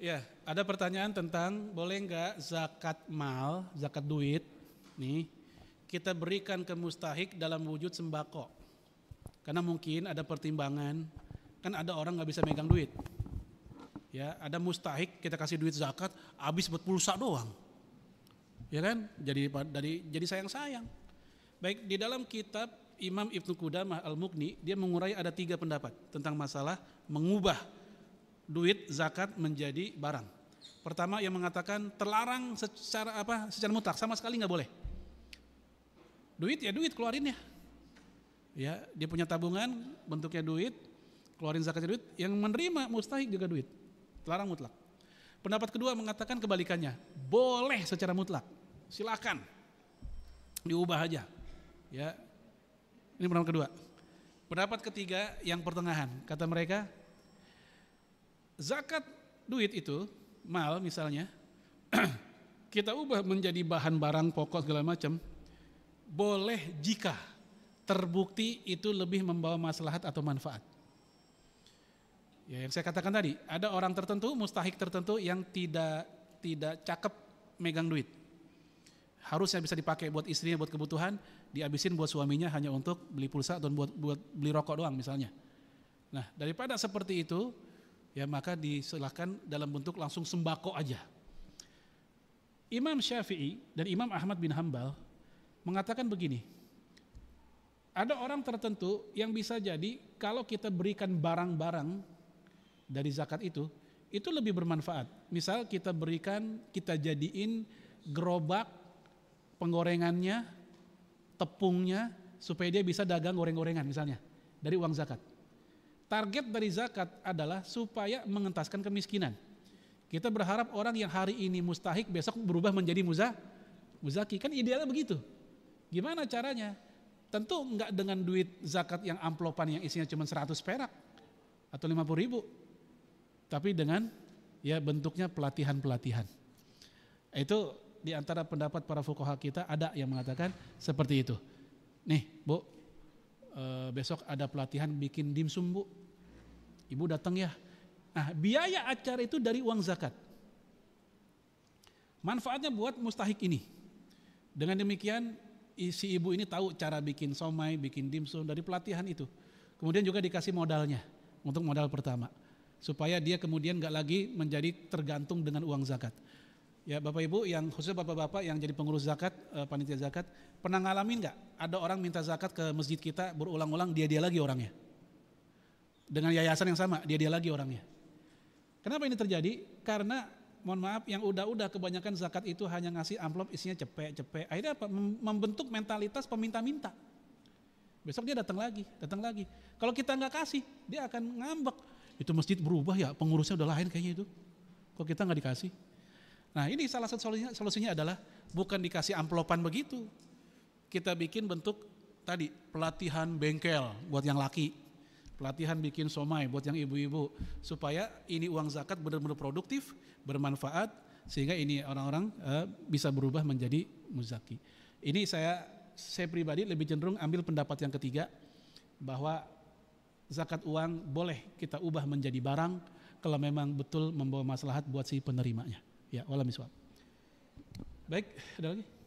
Ya, ada pertanyaan tentang boleh nggak zakat mal, zakat duit, nih kita berikan ke mustahik dalam wujud sembako. Karena mungkin ada pertimbangan, kan ada orang nggak bisa megang duit. Ya, ada mustahik kita kasih duit zakat, habis buat pulsa doang. Ya kan? Jadi dari jadi sayang-sayang. Baik, di dalam kitab Imam Ibnu Qudamah Al-Mughni, dia mengurai ada tiga pendapat tentang masalah mengubah duit zakat menjadi barang. Pertama yang mengatakan terlarang secara apa? Secara mutlak sama sekali nggak boleh. Duit ya duit keluarin ya. Ya, dia punya tabungan bentuknya duit, keluarin zakatnya duit, yang menerima mustahik juga duit. Terlarang mutlak. Pendapat kedua mengatakan kebalikannya, boleh secara mutlak. Silakan. Diubah aja. Ya. Ini pendapat kedua. Pendapat ketiga yang pertengahan, kata mereka zakat duit itu, mal misalnya, kita ubah menjadi bahan barang pokok segala macam, boleh jika terbukti itu lebih membawa maslahat atau manfaat. Ya, yang saya katakan tadi, ada orang tertentu, mustahik tertentu yang tidak tidak cakep megang duit. Harusnya bisa dipakai buat istrinya buat kebutuhan, dihabisin buat suaminya hanya untuk beli pulsa atau buat buat beli rokok doang misalnya. Nah, daripada seperti itu, ya maka disilahkan dalam bentuk langsung sembako aja. Imam Syafi'i dan Imam Ahmad bin Hambal mengatakan begini, ada orang tertentu yang bisa jadi kalau kita berikan barang-barang dari zakat itu, itu lebih bermanfaat. Misal kita berikan, kita jadiin gerobak penggorengannya, tepungnya, supaya dia bisa dagang goreng-gorengan misalnya dari uang zakat. Target dari zakat adalah supaya mengentaskan kemiskinan. Kita berharap orang yang hari ini mustahik besok berubah menjadi muza, muzaki. Kan idealnya begitu. Gimana caranya? Tentu enggak dengan duit zakat yang amplopan yang isinya cuma 100 perak atau 50 ribu. Tapi dengan ya bentuknya pelatihan-pelatihan. Itu di antara pendapat para fukoha kita ada yang mengatakan seperti itu. Nih, Bu, Eh, besok ada pelatihan bikin dimsum bu. Ibu datang ya. Nah, biaya acara itu dari uang zakat. Manfaatnya buat mustahik ini. Dengan demikian isi ibu ini tahu cara bikin somai, bikin dimsum dari pelatihan itu. Kemudian juga dikasih modalnya untuk modal pertama supaya dia kemudian nggak lagi menjadi tergantung dengan uang zakat. Ya Bapak Ibu yang khususnya Bapak-Bapak yang jadi pengurus zakat, eh, panitia zakat, pernah ngalamin nggak ada orang minta zakat ke masjid kita berulang-ulang dia-dia lagi orangnya? Dengan yayasan yang sama, dia-dia lagi orangnya. Kenapa ini terjadi? Karena mohon maaf yang udah-udah kebanyakan zakat itu hanya ngasih amplop isinya cepek-cepek. Akhirnya apa? Membentuk mentalitas peminta-minta. Besok dia datang lagi, datang lagi. Kalau kita nggak kasih, dia akan ngambek. Itu masjid berubah ya, pengurusnya udah lain kayaknya itu. Kok kita nggak dikasih? Nah ini salah satu solusinya, solusinya adalah bukan dikasih amplopan begitu. Kita bikin bentuk tadi pelatihan bengkel buat yang laki, pelatihan bikin somai buat yang ibu-ibu supaya ini uang zakat benar-benar produktif, bermanfaat sehingga ini orang-orang uh, bisa berubah menjadi muzaki. Ini saya saya pribadi lebih cenderung ambil pendapat yang ketiga bahwa zakat uang boleh kita ubah menjadi barang kalau memang betul membawa maslahat buat si penerimanya. Ya, wala miswab Baik, ada lagi?